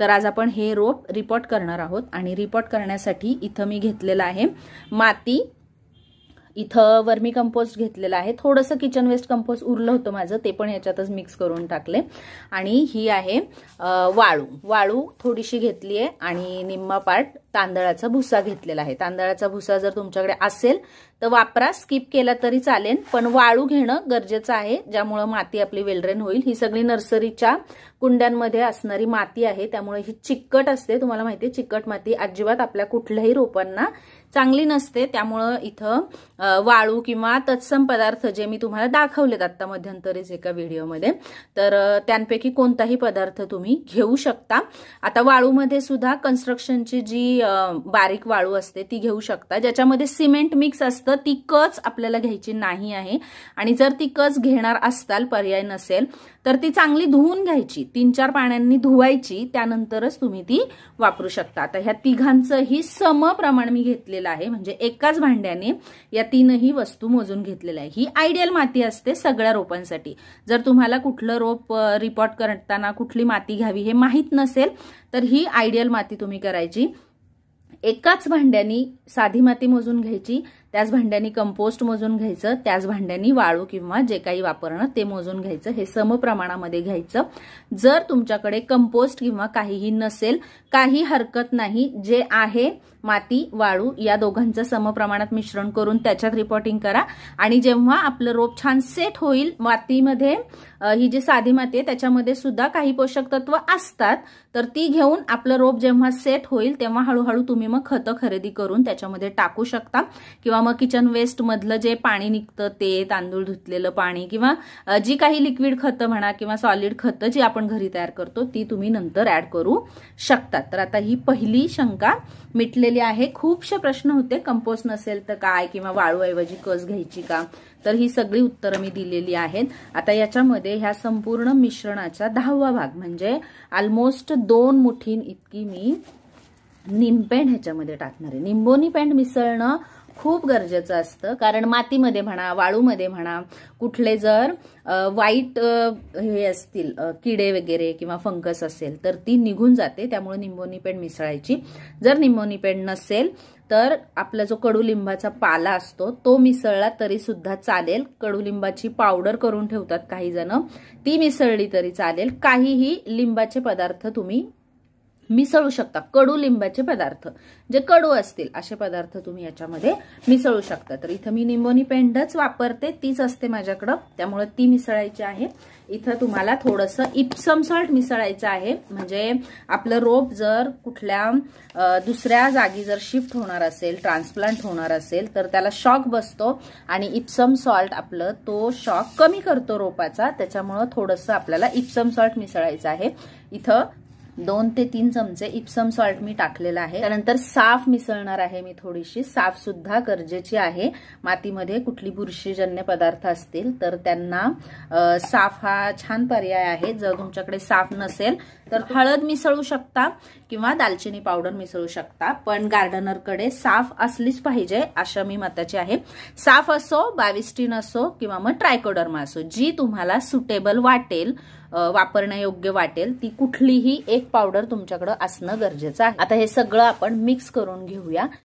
तर आज आपण हे रोप रिपोर्ट करणार आहोत आणि रिपोर्ट करण्यासाठी इथं मी घेतलेलं आहे माती इथं वर्मी कंपोस्ट घेतलेला आहे थोडंसं किचन वेस्ट कंपोस्ट उरलं होतं माझं ते पण याच्यातच मिक्स करून टाकले आणि ही आहे वाळू वाळू थोडीशी घेतली आहे आणि निम्मा पार्ट तांदळाचा भुसा घेतलेला आहे तांदळाचा भुसा जर तुमच्याकडे असेल तर वापरा स्किप केला तरी चालेल पण वाळू घेणं गरजेचं आहे ज्यामुळं माती आपली वेलरेन होईल ही सगळी नर्सरीच्या कुंड्यांमध्ये असणारी माती आहे त्यामुळे ही चिकट असते तुम्हाला माहिती चिकट माती अजिबात आपल्या कुठल्याही रोपांना चांगली नसते त्यामुळं इथं वाळू किंवा तत्सम पदार्थ जे मी तुम्हाला दाखवलेत आत्ता मध्यंतरीच एका व्हिडिओमध्ये तर त्यांपैकी कोणताही पदार्थ तुम्ही घेऊ शकता आता वाळूमध्ये सुद्धा कन्स्ट्रक्शनची जी बारीक वाळू असते ती घेऊ शकता ज्याच्यामध्ये सिमेंट मिक्स असतं असतं ती कच आपल्याला घ्यायची नाही आहे आणि जर ती कच घेणार असताल पर्याय नसेल तर ती चांगली धुवून घ्यायची तीन चार पाण्यांनी धुवायची त्यानंतरच तुम्ही ती वापरू शकता आता ह्या तिघांचंही सम प्रमाण मी घेतलेलं आहे म्हणजे एकाच भांड्याने या तीनही वस्तू मोजून घेतलेल्या आहे ही आयडियल माती असते सगळ्या रोपांसाठी जर तुम्हाला कुठलं रोप रिपोर्ट करताना कुठली माती घ्यावी हे माहीत नसेल तर ही आयडियल माती तुम्ही करायची एकाच भांड्यानी साधी माती मोजून घ्यायची त्याच भांड्यानी कंपोस्ट मोजून घ्यायचं त्याच भांड्यानी वाळू किंवा जे काही वापरणं ते मोजून घ्यायचं हे समप्रमाणामध्ये घ्यायचं जर तुमच्याकडे कंपोस्ट किंवा काहीही नसेल काही हरकत नाही जे आहे माती वाळू या दोघांचं समप्रमाणात मिश्रण करून त्याच्यात रिपोर्टिंग करा आणि जेव्हा आपलं रोप छान सेट होईल मातीमध्ये ही जी साधी माती आहे त्याच्यामध्ये सुद्धा काही पोषक तत्व असतात तर ती घेऊन आपलं रोप जेव्हा सेट होईल तेव्हा हळूहळू तुम्ही मग खतं खरेदी करून त्याच्यामध्ये टाकू शकता किंवा किंवा मग किचन वेस्टमधलं जे पाणी निघतं ते तांदूळ धुतलेलं पाणी किंवा जी काही लिक्विड खतं म्हणा किंवा सॉलिड खतं जी आपण घरी तयार करतो ती तुम्ही नंतर ऍड करू शकता तर आता ही पहिली शंका मिटलेली आहे खूपसे प्रश्न होते कंपोस्ट नसेल तर काय किंवा वाळूऐवजी कस घ्यायची का तर ही सगळी उत्तरं मी दिलेली आहेत आता याच्यामध्ये ह्या संपूर्ण मिश्रणाचा दहावा भाग म्हणजे ऑलमोस्ट दोन मुठीं इतकी मी निमपेंड ह्याच्यामध्ये टाकणार आहे निंबोनी पेंड मिसळणं खूप गरजेचं असतं कारण मातीमध्ये म्हणा वाळूमध्ये म्हणा कुठले जर वाईट हे असतील किडे वगैरे किंवा फंगस असेल तर ती निघून जाते त्यामुळे निंबोनीपेंड मिसळायची जर निंबोनीपेंड नसेल तर आपला जो कडुलिंबाचा पाला असतो तो मिसळला तरी सुद्धा चालेल कडुलिंबाची पावडर करून ठेवतात काही जण ती मिसळली तरी चालेल काहीही लिंबाचे पदार्थ तुम्ही मिसळू शकता कडू लिंबाचे पदार्थ जे कडू असतील असे पदार्थ तुम्ही याच्यामध्ये मिसळू शकता तर इथं मी निंबोनी पेंडच वापरते तीच असते माझ्याकडं त्यामुळे ती मिसळायची आहे इथं तुम्हाला थोडंसं इप्सम सॉल्ट मिसळायचं आहे म्हणजे आपलं रोप जर कुठल्या दुसऱ्या जागी जर शिफ्ट होणार असेल ट्रान्सप्लांट होणार असेल तर त्याला शॉक बसतो आणि इप्सम सॉल्ट आपलं तो शॉक कमी करतो रोपाचा त्याच्यामुळं थोडंसं आपल्याला इप्सम सॉल्ट मिसळायचं आहे इथं दोन ते तीन चमचे इप्सम सॉल्ट मी टाकलेला आहे त्यानंतर साफ मिसळणार आहे मी थोडीशी साफ सुद्धा गरजेची आहे मातीमध्ये कुठली बुरशीजन्य पदार्थ असतील तर त्यांना साफ हा छान पर्याय आहे जर तुमच्याकडे साफ नसेल तर हळद मिसळू शकता किंवा दालचिनी पावडर मिसळू शकता पण गार्डनरकडे साफ असलीच पाहिजे अशा मी मताची आहे साफ असो बाविस्टीन असो किंवा मग ट्रायकोडर्मा असो जी तुम्हाला सुटेबल वाटेल योग्य वाटेल ती कुठलीही एक पावडर तुमच्याकडे असणं गरजेचं आहे आता हे सगळं आपण मिक्स करून घेऊया